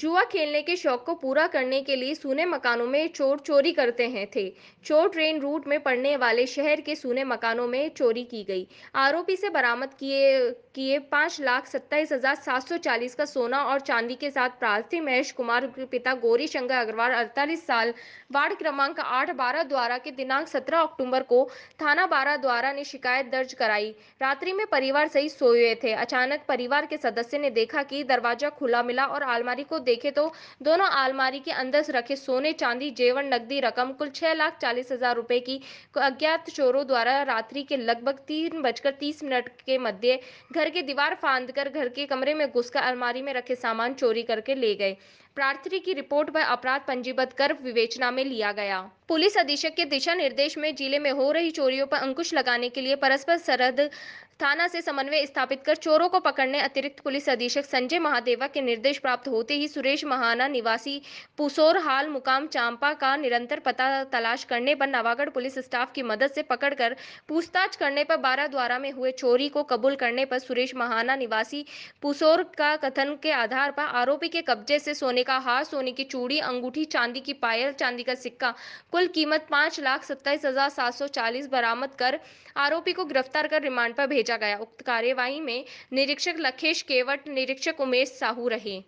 जुआ खेलने के शौक को पूरा करने के लिए सूने मकानों में चोर चोरी करते हैं थे चोर ट्रेन रूट में पड़ने वाले शहर के सूने मकानों में चोरी की गई आरोपी से बरामद किए किए पाँच लाख सत्ताईस हजार सात सौ चालीस का सोना और चांदी के साथ प्रार्थी महेश कुमार पिता गौरी शंकर अग्रवाल अड़तालीस साल वार्ड क्रमांक आठ बारह द्वारा के दिनांक सत्रह अक्टूबर को थाना बारह द्वारा ने शिकायत दर्ज कराई रात्रि में परिवार सही सोए थे अचानक परिवार के सदस्य ने देखा कि दरवाजा खुला मिला और आलमारी को देखें तो दोनों आलमारी के अंदर रखे सोने चांदी जेवर नकदी रकम कुल छह लाख चालीस हजार रुपए की अज्ञात चोरों द्वारा रात्रि के लगभग तीन बजकर तीस मिनट के मध्य घर के दीवार फांद कर घर के कमरे में घुसकर अलमारी में रखे सामान चोरी करके ले गए प्रार्थी की रिपोर्ट पर अपराध पंजीबद्ध कर विवेचना में लिया गया पुलिस अधीक्षक के दिशा निर्देश में जिले में हो रही चोरियों पर अंकुश लगाने के लिए परस्पर सरहद थाना से समन्वय स्थापित कर चोरों को पकड़ने अतिरिक्त पुलिस अधीक्षक संजय महादेवा के निर्देश प्राप्त होते ही सुरेश महाना निवासी पुसोर हाल मुकाम चांपा का निरंतर पता तलाश करने पर नवागढ़ पुलिस स्टाफ की मदद से पकड़कर पूछताछ करने पर बारह द्वारा में हुए चोरी को कबूल करने पर सुरेश महाना निवासी पुसोर का कथन के आधार पर आरोपी के कब्जे से सोने का हार सोने की चूड़ी अंगूठी चांदी की पायल चांदी का सिक्का कुल कीमत पाँच लाख सत्ताईस हजार सात सौ चालीस बरामद कर आरोपी को गिरफ्तार कर रिमांड पर भेजा गया उक्त कार्यवाही में निरीक्षक लखेश केवट निरीक्षक उमेश साहू रहे